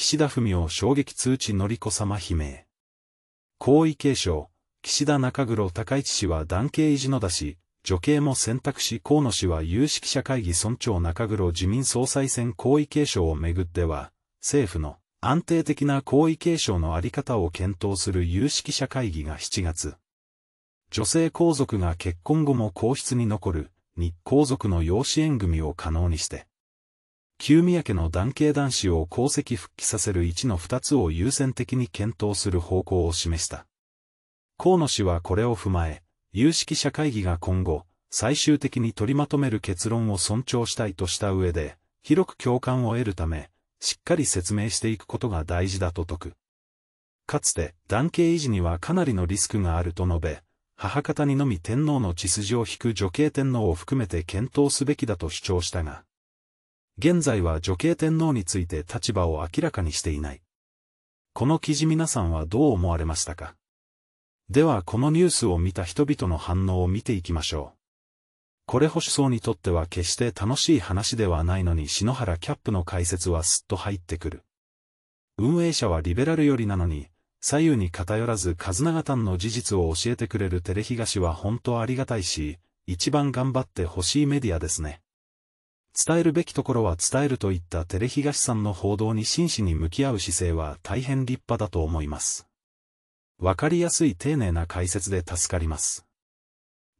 岸田文雄衝撃通知のりこ様悲鳴。皇位継承、岸田中黒高市氏は男系維持の出し、女系も選択肢河野氏は有識者会議村長中黒自民総裁選皇位継承をめぐっては、政府の安定的な皇位継承のあり方を検討する有識者会議が7月。女性皇族が結婚後も皇室に残る、日皇族の養子縁組を可能にして、旧宮家の男系男子を功績復帰させる1の2つを優先的に検討する方向を示した。河野氏はこれを踏まえ、有識者会議が今後、最終的に取りまとめる結論を尊重したいとした上で、広く共感を得るため、しっかり説明していくことが大事だと説く。かつて、男系維持にはかなりのリスクがあると述べ、母方にのみ天皇の血筋を引く女系天皇を含めて検討すべきだと主張したが、現在は女系天皇について立場を明らかにしていない。この記事皆さんはどう思われましたかではこのニュースを見た人々の反応を見ていきましょう。これ保守層にとっては決して楽しい話ではないのに篠原キャップの解説はすっと入ってくる。運営者はリベラル寄りなのに、左右に偏らずカズナガタンの事実を教えてくれるテレ東は本当ありがたいし、一番頑張ってほしいメディアですね。伝えるべきところは伝えるといったテレ東さんの報道に真摯に向き合う姿勢は大変立派だと思います。わかりやすい丁寧な解説で助かります。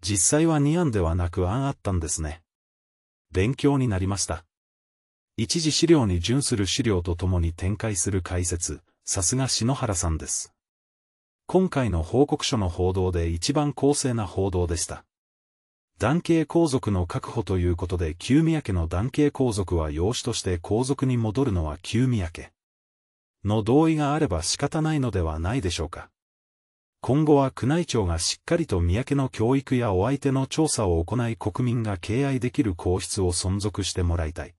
実際は2案ではなく案あったんですね。勉強になりました。一時資料に準する資料とともに展開する解説、さすが篠原さんです。今回の報告書の報道で一番公正な報道でした。男系皇族の確保ということで旧宮家の男系皇族は養子として皇族に戻るのは旧宮家の同意があれば仕方ないのではないでしょうか。今後は宮内庁がしっかりと宮家の教育やお相手の調査を行い国民が敬愛できる皇室を存続してもらいたい。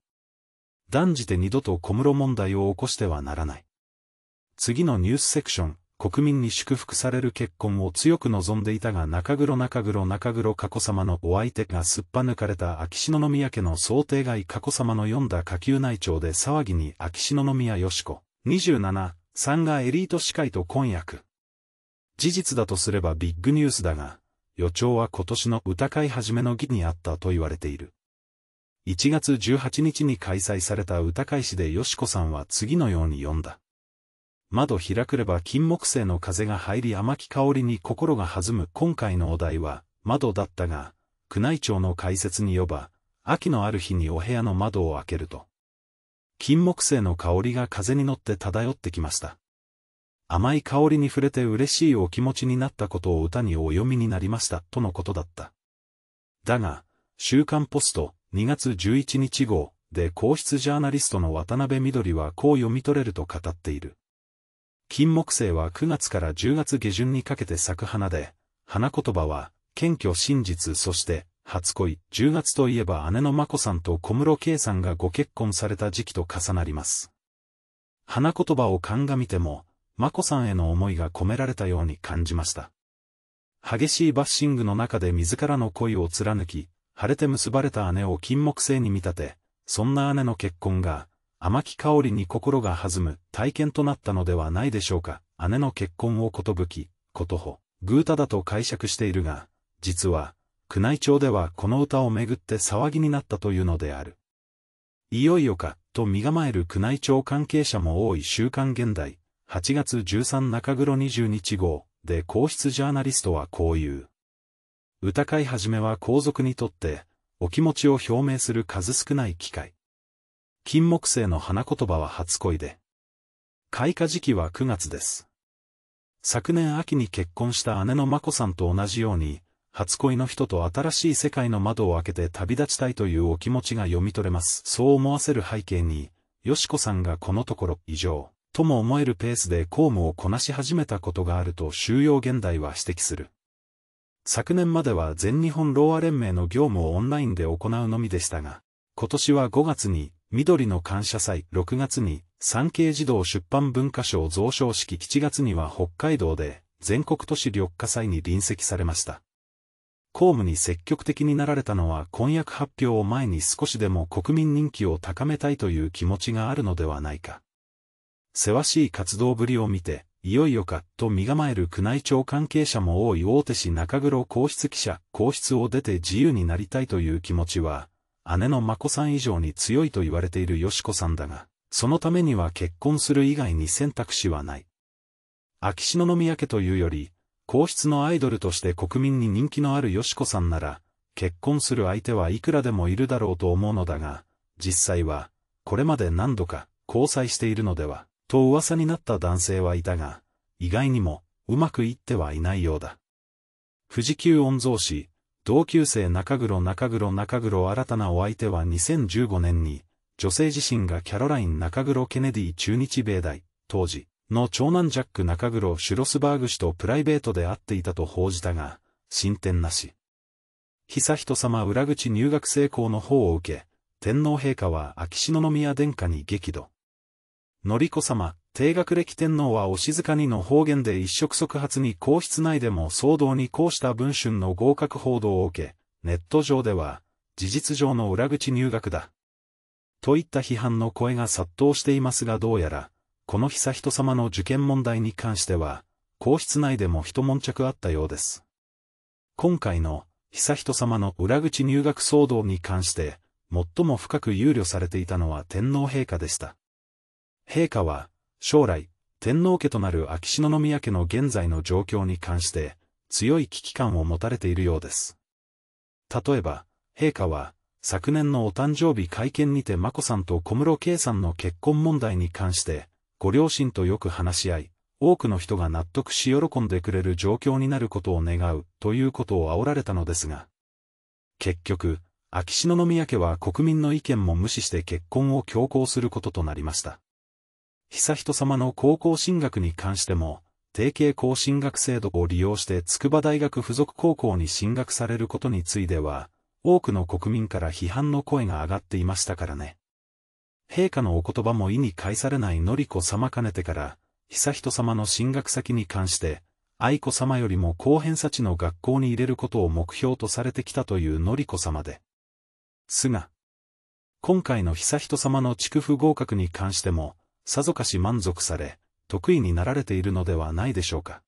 断じて二度と小室問題を起こしてはならない。次のニュースセクション、国民に祝福される結婚を強く望んでいたが中黒中黒中黒佳子様のお相手がすっぱ抜かれた秋篠宮家の想定外佳子様の読んだ下級内調で騒ぎに秋篠宮よし子27、3がエリート司会と婚約。事実だとすればビッグニュースだが、予兆は今年の歌会始めの儀にあったと言われている。1月18日に開催された歌会誌でよしこさんは次のように読んだ。窓開くれば金木犀の風が入り甘き香りに心が弾む今回のお題は、窓だったが、宮内庁の解説によば、秋のある日にお部屋の窓を開けると、金木犀の香りが風に乗って漂ってきました。甘い香りに触れて嬉しいお気持ちになったことを歌にお読みになりました、とのことだった。だが、週刊ポスト2月11日号で皇室ジャーナリストの渡辺緑はこう読み取れると語っている。金木犀は9月から10月下旬にかけて咲く花で、花言葉は、謙虚真実そして、初恋、10月といえば姉の眞子さんと小室圭さんがご結婚された時期と重なります。花言葉を鑑みても、眞子さんへの思いが込められたように感じました。激しいバッシングの中で自らの恋を貫き、晴れて結ばれた姉を金木犀に見立て、そんな姉の結婚が、甘き香りに心が弾む体験となったのではないでしょうか。姉の結婚をことぶき、ことほ、ぐうただと解釈しているが、実は、宮内庁ではこの歌をめぐって騒ぎになったというのである。いよいよか、と身構える宮内庁関係者も多い週刊現代、8月13中黒20日号で皇室ジャーナリストはこう言う。歌会始めは皇族にとって、お気持ちを表明する数少ない機会。金木犀の花言葉は初恋で。開花時期は9月です。昨年秋に結婚した姉の眞子さんと同じように、初恋の人と新しい世界の窓を開けて旅立ちたいというお気持ちが読み取れます。そう思わせる背景に、よしこさんがこのところ、以上、とも思えるペースで公務をこなし始めたことがあると収容現代は指摘する。昨年までは全日本ローア連盟の業務をオンラインで行うのみでしたが、今年は5月に緑の感謝祭6月に産経児童出版文化賞贈賞式7月には北海道で全国都市緑化祭に臨席されました。公務に積極的になられたのは婚約発表を前に少しでも国民人気を高めたいという気持ちがあるのではないか。せわしい活動ぶりを見て、いよいよか、と身構える宮内庁関係者も多い大手市中黒皇室記者、皇室を出て自由になりたいという気持ちは、姉の眞子さん以上に強いと言われているよしこさんだが、そのためには結婚する以外に選択肢はない。秋篠宮家というより、皇室のアイドルとして国民に人気のあるよしこさんなら、結婚する相手はいくらでもいるだろうと思うのだが、実際は、これまで何度か交際しているのでは、と噂になった男性はいたが、意外にもうまくいってはいないようだ。富士急御曹司、同級生中黒中黒中黒新たなお相手は2015年に、女性自身がキャロライン中黒ケネディ中日米大、当時、の長男ジャック中黒シュロスバーグ氏とプライベートで会っていたと報じたが、進展なし。久人様裏口入学成功の方を受け、天皇陛下は秋篠宮殿下に激怒。のりこ様、低学歴天皇はお静かにの方言で一触即発に皇室内でも騒動にこうした文春の合格報道を受け、ネット上では、事実上の裏口入学だ。といった批判の声が殺到していますがどうやら、この悠仁様の受験問題に関しては、皇室内でも一悶着あったようです。今回の、悠仁様の裏口入学騒動に関して、最も深く憂慮されていたのは天皇陛下でした。陛下は、将来、天皇家となる秋篠宮家の現在の状況に関して、強い危機感を持たれているようです。例えば、陛下は、昨年のお誕生日会見にて眞子さんと小室圭さんの結婚問題に関して、ご両親とよく話し合い、多くの人が納得し喜んでくれる状況になることを願うということを煽られたのですが、結局、秋篠宮家は国民の意見も無視して結婚を強行することとなりました。悠仁さまの高校進学に関しても、定型校進学制度を利用して筑波大学附属高校に進学されることについては、多くの国民から批判の声が上がっていましたからね。陛下のお言葉も意に介されない典子さまかねてから、悠仁さまの進学先に関して、愛子さまよりも高偏差値の学校に入れることを目標とされてきたという典子さまで。すが、今回の悠仁さまの地区不合格に関しても、さぞかし満足され、得意になられているのではないでしょうか。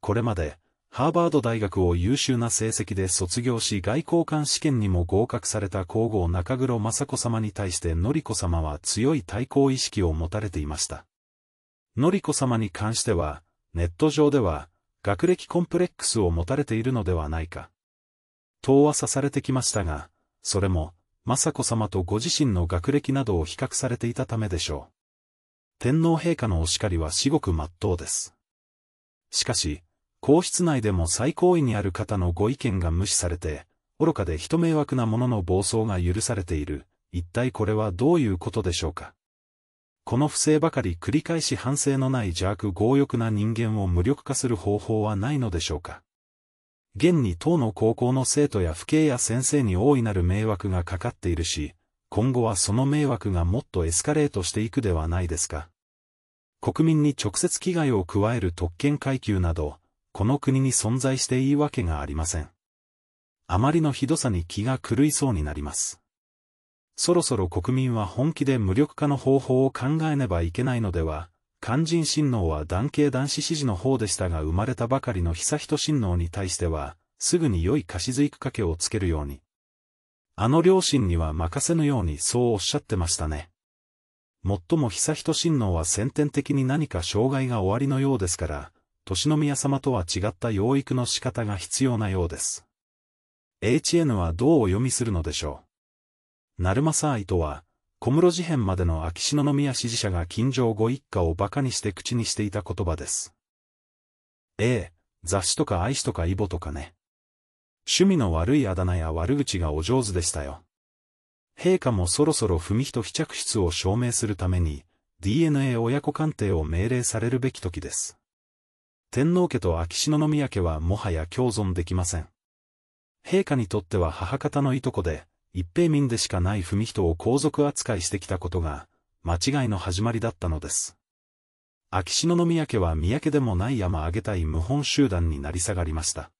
これまで、ハーバード大学を優秀な成績で卒業し外交官試験にも合格された皇后中黒雅子様に対して典子様は強い対抗意識を持たれていました。典子様に関しては、ネット上では、学歴コンプレックスを持たれているのではないか。とはさされてきましたが、それも、雅子様とご自身の学歴などを比較されていたためでしょう。天皇陛下のお叱りは至極真っ当です。しかし、皇室内でも最高位にある方のご意見が無視されて、愚かで人迷惑なものの暴走が許されている、一体これはどういうことでしょうか。この不正ばかり繰り返し反省のない邪悪強欲な人間を無力化する方法はないのでしょうか。現に党の高校の生徒や父兄や先生に大いなる迷惑がかかっているし、今後はその迷惑がもっとエスカレートしていくではないですか。国民に直接危害を加える特権階級など、この国に存在していいわけがありません。あまりのひどさに気が狂いそうになります。そろそろ国民は本気で無力化の方法を考えねばいけないのでは、肝心親王は男系男子支持の方でしたが生まれたばかりの悠仁親王に対しては、すぐに良い貸し付いく賭けをつけるように、あの両親には任せぬようにそうおっしゃってましたね。もっとも悠仁親王は先天的に何か障害がおありのようですから、年宮様とは違った養育の仕方が必要なようです。HN はどうお読みするのでしょう。成政愛とは、小室事変までの秋篠宮支持者が近所ご一家を馬鹿にして口にしていた言葉です。ええ、雑誌とか愛しとかイボとかね。趣味の悪いあだ名や悪口がお上手でしたよ。陛下もそろそろ文人被着室を証明するために、DNA 親子鑑定を命令されるべき時です。天皇家と秋篠宮家はもはや共存できません。陛下にとっては母方のいとこで、一平民でしかない文人を皇族扱いしてきたことが、間違いの始まりだったのです。秋篠宮家は宮家でもない山あげたい謀反集団になり下がりました。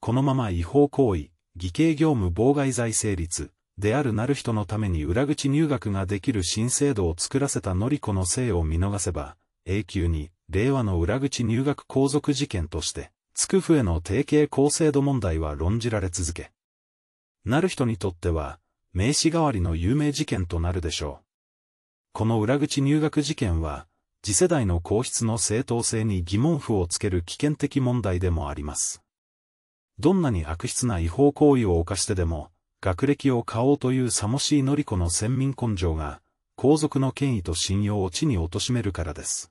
このまま違法行為、偽計業務妨害罪成立、であるなる人のために裏口入学ができる新制度を作らせたのりこの姓を見逃せば、永久に、令和の裏口入学皇族事件として、つくふへの定携高制度問題は論じられ続け。なる人にとっては、名刺代わりの有名事件となるでしょう。この裏口入学事件は、次世代の皇室の正当性に疑問符をつける危険的問題でもあります。どんなに悪質な違法行為を犯してでも、学歴を買おうというさもしいのりこの先民根性が、皇族の権威と信用を地に貶めるからです。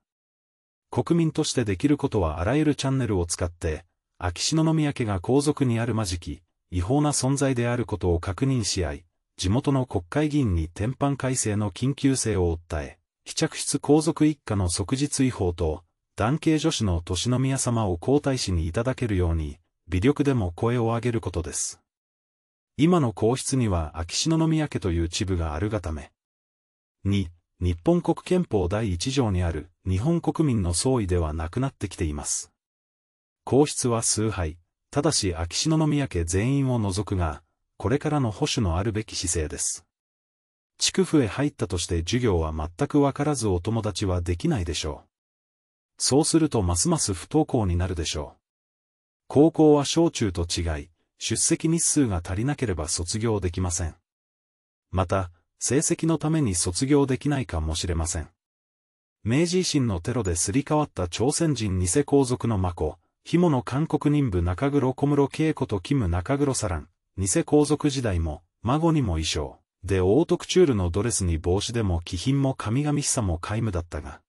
国民としてできることはあらゆるチャンネルを使って、秋篠宮家が皇族にあるまじき、違法な存在であることを確認し合い、地元の国会議員に天板改正の緊急性を訴え、非着室皇族一家の即日違法と、男系女子の年宮様を皇太子にいただけるように、微力でも声を上げることです。今の皇室には秋篠宮家という一部があるがため。二、日本国憲法第一条にある日本国民の総意ではなくなってきています。皇室は崇拝、ただし秋篠宮家全員を除くが、これからの保守のあるべき姿勢です。地区府へ入ったとして授業は全くわからずお友達はできないでしょう。そうするとますます不登校になるでしょう。高校は小中と違い、出席日数が足りなければ卒業できません。また、成績のために卒業できないかもしれません。明治維新のテロですり替わった朝鮮人偽皇族の孫、子、もの韓国人部中黒小室恵子とキム中黒サラン、偽皇族時代も、孫にも衣装、でオートクチュールのドレスに帽子でも気品も神々しさも皆無だったが、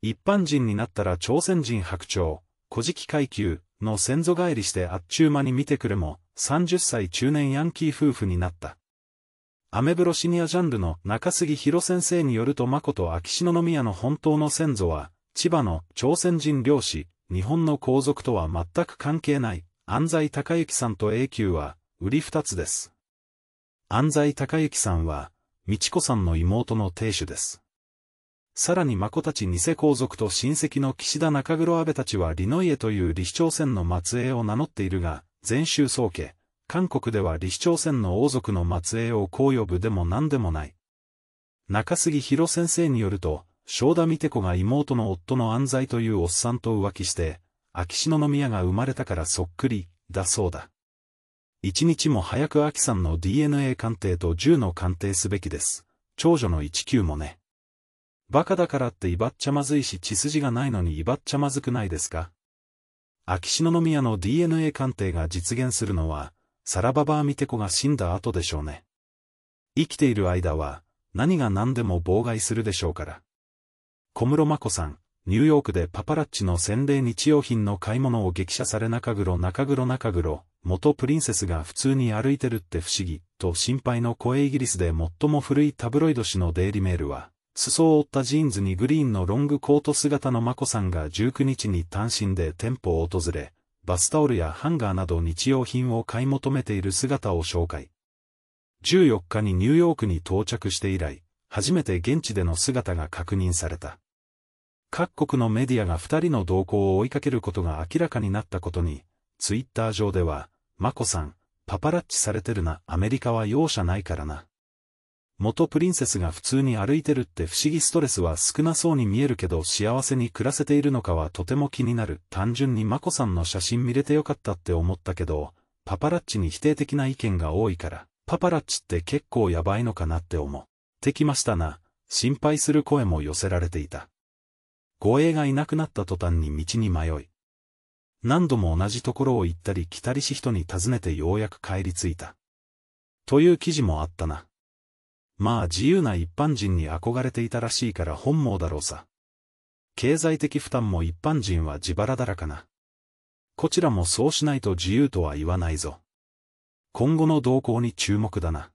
一般人になったら朝鮮人白鳥、古事記階級、の先祖返りしてあっちゅう間に見てくれも、30歳中年ヤンキー夫婦になった。アメブロシニアジャンルの中杉博先生によると誠秋篠宮の本当の先祖は、千葉の朝鮮人漁師、日本の皇族とは全く関係ない、安西隆之さんと永久は、売り二つです。安西隆之さんは、美智子さんの妹の亭主です。さらに孫たち偽皇族と親戚の岸田中黒安倍たちはノの家という李市朝鮮の末裔を名乗っているが、全州宗家、韓国では李市朝鮮の王族の末裔をこう呼ぶでも何でもない。中杉弘先生によると、正田美て子が妹の夫の安西というおっさんと浮気して、秋篠宮が生まれたからそっくり、だそうだ。一日も早く秋さんの DNA 鑑定と銃の鑑定すべきです。長女の19もね。バカだからって威張っちゃまずいし血筋がないのに威張っちゃまずくないですか秋篠宮の DNA 鑑定が実現するのは、サラババーミテコが死んだ後でしょうね。生きている間は、何が何でも妨害するでしょうから。小室眞子さん、ニューヨークでパパラッチの洗礼日用品の買い物を激写され中黒中黒中黒、元プリンセスが普通に歩いてるって不思議、と心配の声イギリスで最も古いタブロイド紙のデイリメールは、裾を折ったジーンズにグリーンのロングコート姿のマコさんが19日に単身で店舗を訪れ、バスタオルやハンガーなど日用品を買い求めている姿を紹介。14日にニューヨークに到着して以来、初めて現地での姿が確認された。各国のメディアが2人の動向を追いかけることが明らかになったことに、ツイッター上では、マコさん、パパラッチされてるな、アメリカは容赦ないからな。元プリンセスが普通に歩いてるって不思議ストレスは少なそうに見えるけど幸せに暮らせているのかはとても気になる。単純にマコさんの写真見れてよかったって思ったけど、パパラッチに否定的な意見が多いから、パパラッチって結構やばいのかなって思ってきましたな。心配する声も寄せられていた。護衛がいなくなった途端に道に迷い。何度も同じところを行ったり来たりし人に尋ねてようやく帰り着いた。という記事もあったな。まあ自由な一般人に憧れていたらしいから本望だろうさ。経済的負担も一般人は自腹だらかな。こちらもそうしないと自由とは言わないぞ。今後の動向に注目だな。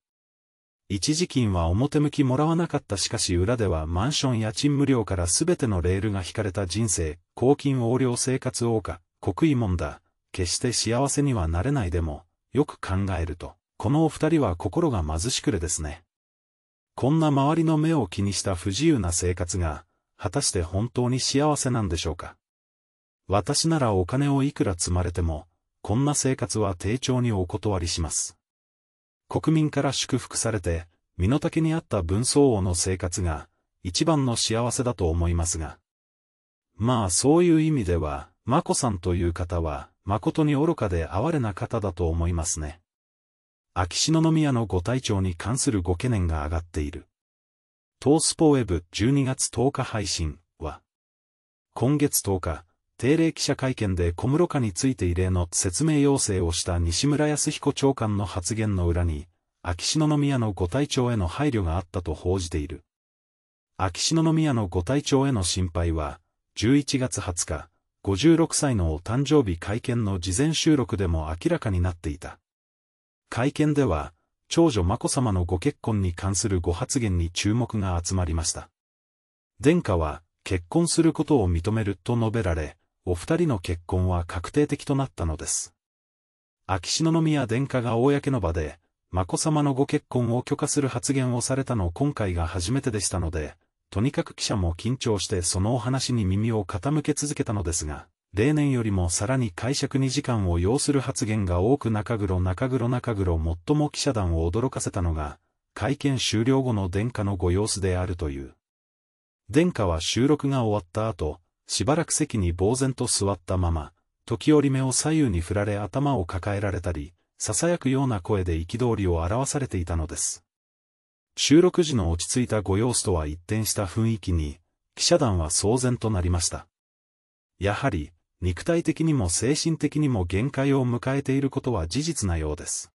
一時金は表向きもらわなかったしかし裏ではマンション家賃無料から全てのレールが引かれた人生、公金横領生活多か、国威もんだ、決して幸せにはなれないでも、よく考えると、このお二人は心が貧しくれですね。こんな周りの目を気にした不自由な生活が、果たして本当に幸せなんでしょうか。私ならお金をいくら積まれても、こんな生活は丁重にお断りします。国民から祝福されて、身の丈に合った文相王の生活が、一番の幸せだと思いますが。まあそういう意味では、眞子さんという方は、誠に愚かで哀れな方だと思いますね。秋篠宮のご体調に関するご懸念が上がっている。トースポウェブ12月10日配信は、今月10日、定例記者会見で小室家について異例の説明要請をした西村康彦長官の発言の裏に、秋篠宮のご体調への配慮があったと報じている。秋篠宮のご体調への心配は、11月20日、56歳のお誕生日会見の事前収録でも明らかになっていた。会見では、長女眞子さまのご結婚に関するご発言に注目が集まりました。殿下は、結婚することを認めると述べられ、お二人の結婚は確定的となったのです。秋篠宮殿下が公の場で、眞子さまのご結婚を許可する発言をされたの今回が初めてでしたので、とにかく記者も緊張してそのお話に耳を傾け続けたのですが、例年よりもさらに解釈に時間を要する発言が多く中黒中黒中黒最も記者団を驚かせたのが、会見終了後の殿下のご様子であるという。殿下は収録が終わった後、しばらく席に呆然と座ったまま、時折目を左右に振られ頭を抱えられたり、囁くような声で憤りを表されていたのです。収録時の落ち着いたご様子とは一転した雰囲気に、記者団は騒然となりました。やはり、肉体的にも精神的にも限界を迎えていることは事実なようです。